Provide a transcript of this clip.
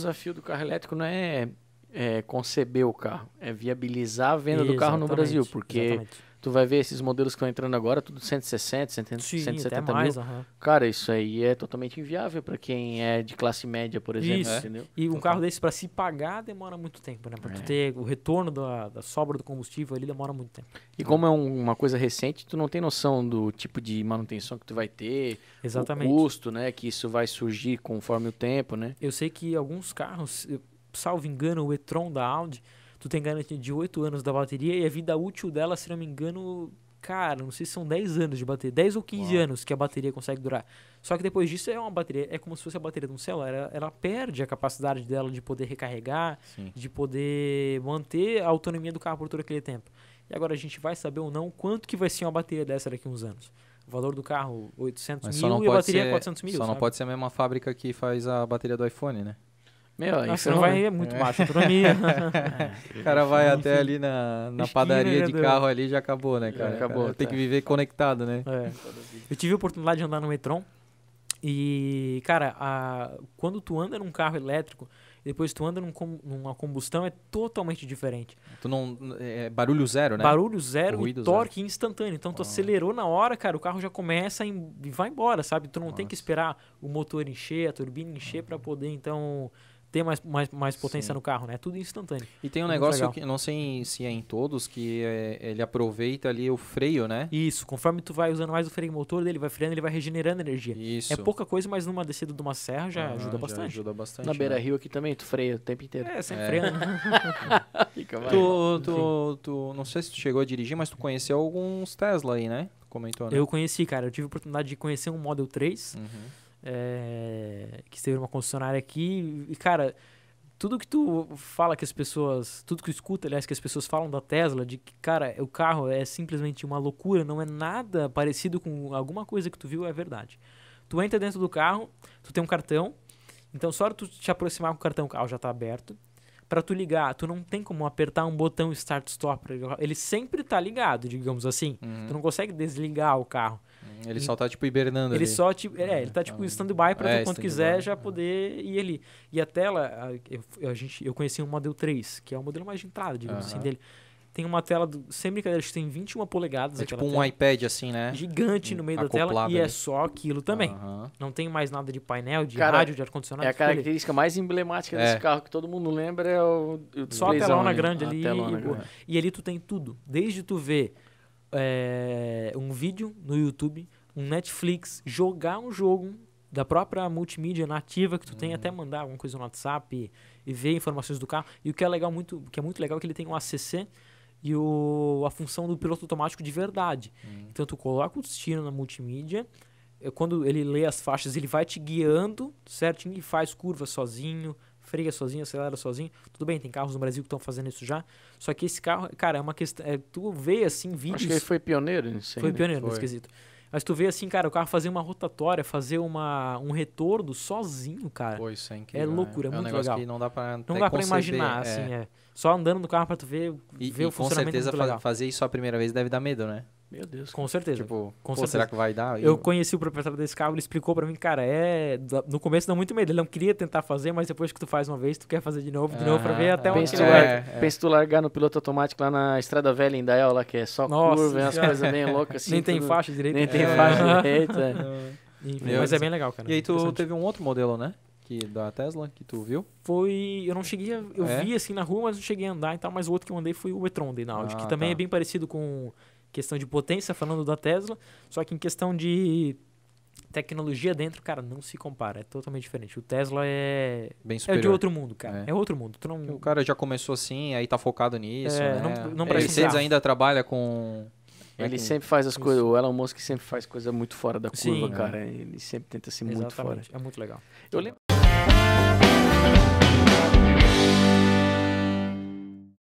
desafio do carro elétrico não é é, conceber o carro, é viabilizar a venda Exatamente. do carro no Brasil, porque Exatamente. tu vai ver esses modelos que estão entrando agora, tudo 160, 170, Sim, 170 mais, mil. Uhum. Cara, isso aí é totalmente inviável para quem é de classe média, por exemplo. Isso. Entendeu? E um carro desse para se pagar demora muito tempo, né? Para é. tu ter o retorno da, da, sobra do combustível ali demora muito tempo. E como é um, uma coisa recente, tu não tem noção do tipo de manutenção que tu vai ter, Exatamente. o custo, né? Que isso vai surgir conforme o tempo, né? Eu sei que alguns carros, eu salvo engano, o e-tron da Audi, tu tem garantia de 8 anos da bateria e a vida útil dela, se não me engano, cara, não sei se são 10 anos de bateria, 10 ou 15 Uau. anos que a bateria consegue durar. Só que depois disso é uma bateria, é como se fosse a bateria de um celular, ela, ela perde a capacidade dela de poder recarregar, Sim. de poder manter a autonomia do carro por todo aquele tempo. E agora a gente vai saber ou não quanto que vai ser uma bateria dessa daqui a uns anos. O valor do carro, 800 Mas mil e a bateria ser, 400 mil. Só sabe? não pode ser a mesma fábrica que faz a bateria do iPhone, né? Meu, Nossa, isso não vai é, é muito é. macho, é autonomia. o cara vai enfim, até ali na, na padaria de carro ali já acabou, né, cara? acabou. Cara, tem que tá. viver conectado, né? É. Eu tive a oportunidade de andar no Metron e, cara, a, quando tu anda num carro elétrico, depois tu anda num, numa combustão é totalmente diferente. Tu não é barulho zero, né? Barulho zero Ruído e torque zero. instantâneo. Então tu oh. acelerou na hora, cara, o carro já começa e vai embora, sabe? Tu não Nossa. tem que esperar o motor encher, a turbina encher uhum. para ah. poder então ter mais, mais, mais potência Sim. no carro, né? tudo instantâneo. E tem um é negócio que não sei se é em todos, que é, ele aproveita ali o freio, né? Isso, conforme tu vai usando mais o freio motor dele, vai freando, ele vai regenerando energia. Isso. É pouca coisa, mas numa descida de uma serra já ah, ajuda já bastante. Ajuda bastante. Na né? beira rio aqui também, tu freia o tempo inteiro. É, é. sempre é. freando. Né? Fica mais. Tu, tu, tu, não sei se tu chegou a dirigir, mas tu conheceu alguns Tesla aí, né? Comentou, né? Eu conheci, cara. Eu tive a oportunidade de conhecer um Model 3. Uhum é, que esteve uma concessionária aqui. E, cara, tudo que tu fala que as pessoas. Tudo que tu escuta, aliás, que as pessoas falam da Tesla, de que, cara, o carro é simplesmente uma loucura, não é nada parecido com alguma coisa que tu viu, é verdade. Tu entra dentro do carro, tu tem um cartão. Então, só tu te aproximar com o cartão, o carro já está aberto. Para tu ligar, tu não tem como apertar um botão start-stop. Ele sempre está ligado, digamos assim. Uhum. Tu não consegue desligar o carro. Ele e, só tá, tipo, hibernando Ele ali. só, tipo, é, ele tá, tipo, ah. stand-by pra é, quando quiser já poder ir ali. E a tela, a, eu, a gente, eu conheci um modelo 3, que é o modelo mais de entrada, digamos assim, dele. Tem uma tela, do, sem brincadeira, tem 21 polegadas. É tipo um tela, iPad, assim, né? Gigante no meio Acoplado da tela ali. e é só aquilo também. Não tem mais nada de painel, de Cara, rádio, de ar-condicionado. É a característica mais emblemática é. desse carro que todo mundo lembra é o, o Só a telona grande ali. E, grande. e ali tu tem tudo. Desde tu ver é, um vídeo no YouTube, um Netflix, jogar um jogo da própria multimídia nativa que tu uhum. tem, até uhum. mandar alguma coisa no WhatsApp e, e, ver informações do carro. E o que é legal muito, que é muito legal é que ele tem um ACC e o, a função do piloto automático de verdade. Uhum. Então tu coloca o destino na multimídia, eh, quando ele lê as faixas, ele vai te guiando certinho e faz curva sozinho, freia sozinho, acelera sozinho. Tudo bem, tem carros no Brasil que estão fazendo isso já. Só que esse carro, cara, é uma questão. É, tu vê assim vídeos. Acho que ele foi pioneiro nisso. Foi pioneiro, nesse esquisito. Mas tu vê assim, cara, o carro fazer uma rotatória, fazer uma, um retorno sozinho, cara. Pô, isso é, é incrível. É loucura, é, é muito um negócio legal. Que não dá pra, não dá pra imaginar, é. assim, é. Só andando no carro pra tu ver, e, ver e o funcionamento. Com é certeza, legal. fazer isso a primeira vez deve dar medo, né? Meu Deus. Com certeza. Tipo, com certeza. será que vai dar? Eu conheci o proprietário desse carro, ele explicou para mim, cara, é. No começo dá muito medo, ele não queria tentar fazer, mas depois que tu faz uma vez, tu quer fazer de novo, de ah, novo, pra ver ah, até é. onde tu é, é. Pensa tu largar no piloto automático lá na Estrada Velha em Dayal, lá que é só Nossa, curva, é umas coisas meio loucas assim. Nem tudo... tem faixa direito. Nem é. tem faixa direito, é. Enfim, mas é bem legal, cara. E aí tu teve um outro modelo, né? da Tesla que tu viu? Foi. Eu não cheguei a, Eu é? vi assim na rua, mas não cheguei a andar e tal. Mas o outro que eu andei foi o e-tron da Audi, ah, que também tá. é bem parecido com questão de potência, falando da Tesla, só que em questão de tecnologia dentro, cara, não se compara. É totalmente diferente. O Tesla é. Bem superior. É de outro mundo, cara. É, é outro mundo. Não... O cara já começou assim, aí tá focado nisso. É, né? não, não parece Mercedes ainda trabalha com. Né, ele é sempre faz as coisas, o Elon Musk sempre faz coisa muito fora da curva, Sim, cara. Ele sempre tenta ser Exatamente. muito fora. É muito legal. Eu lembro.